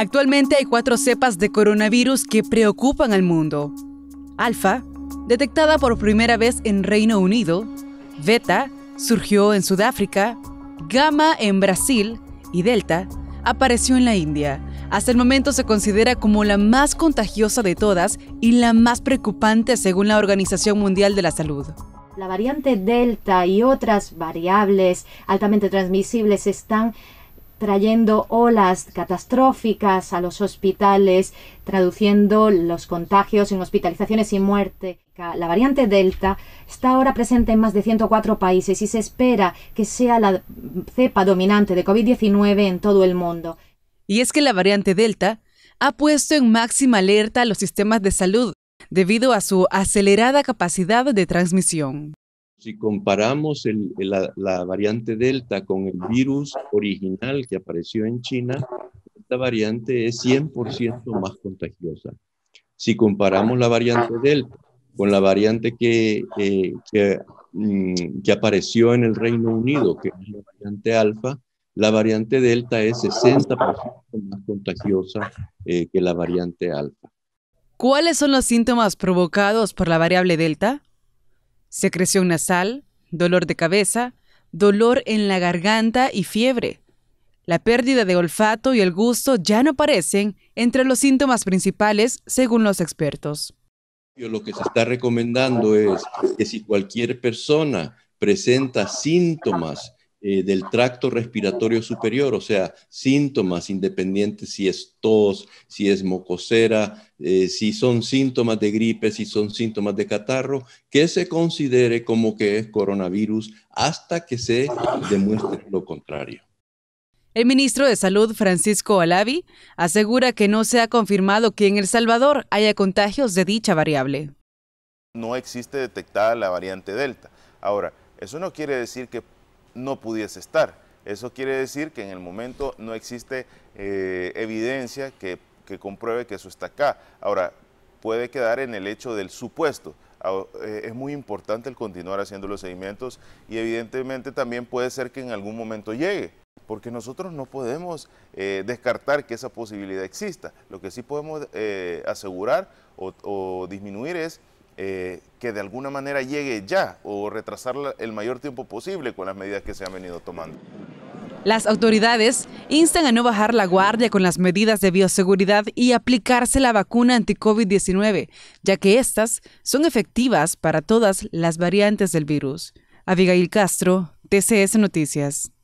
Actualmente hay cuatro cepas de coronavirus que preocupan al mundo. Alfa, detectada por primera vez en Reino Unido, Beta, surgió en Sudáfrica, Gamma en Brasil y Delta apareció en la India. Hasta el momento se considera como la más contagiosa de todas y la más preocupante según la Organización Mundial de la Salud. La variante Delta y otras variables altamente transmisibles están trayendo olas catastróficas a los hospitales, traduciendo los contagios en hospitalizaciones y muerte. La variante Delta está ahora presente en más de 104 países y se espera que sea la cepa dominante de COVID-19 en todo el mundo. Y es que la variante Delta ha puesto en máxima alerta a los sistemas de salud debido a su acelerada capacidad de transmisión si comparamos la, variante Delta con el virus original que apareció en China, esta variante es 100% más contagiosa. Si comparamos la variante Delta con la variante que, eh, mm, que, apareció en el Reino Unido, que es la variante Alfa, la variante Delta es 60% más contagiosa eh, que la variante Alfa. ¿Cuáles son los síntomas provocados por la variable Delta? secreción nasal, dolor de cabeza, dolor en la garganta y fiebre. La pérdida de olfato y el gusto ya no aparecen entre los síntomas principales, según los expertos. Lo que se está recomendando es que si cualquier persona presenta síntomas eh, del tracto respiratorio superior, o sea, síntomas independientes si es tos, si es mocosera, eh, si son síntomas de gripe, si son síntomas de catarro, que se considere como que es coronavirus hasta que se demuestre lo contrario. El ministro de Salud, Francisco Alavi, asegura que no se ha confirmado que en El Salvador haya contagios de dicha variable. No existe detectada la variante Delta. Ahora, eso no quiere decir que no pudiese estar. Eso quiere decir que en el momento no existe eh, evidencia que, compruebe que eso está acá. Ahora, puede quedar en el hecho del supuesto. Eh, es muy importante el continuar haciendo los seguimientos y evidentemente también puede ser que en algún momento llegue, porque nosotros no podemos eh, descartar que esa posibilidad exista. Lo que sí podemos asegurar o disminuir es eh, que de alguna manera llegue ya o retrasarla el mayor tiempo posible con las medidas que se han venido tomando. Las autoridades instan a no bajar la guardia con las medidas de bioseguridad y aplicarse la vacuna anti-COVID-19, ya que estas son efectivas para todas las variantes del virus. Abigail Castro, TCS Noticias.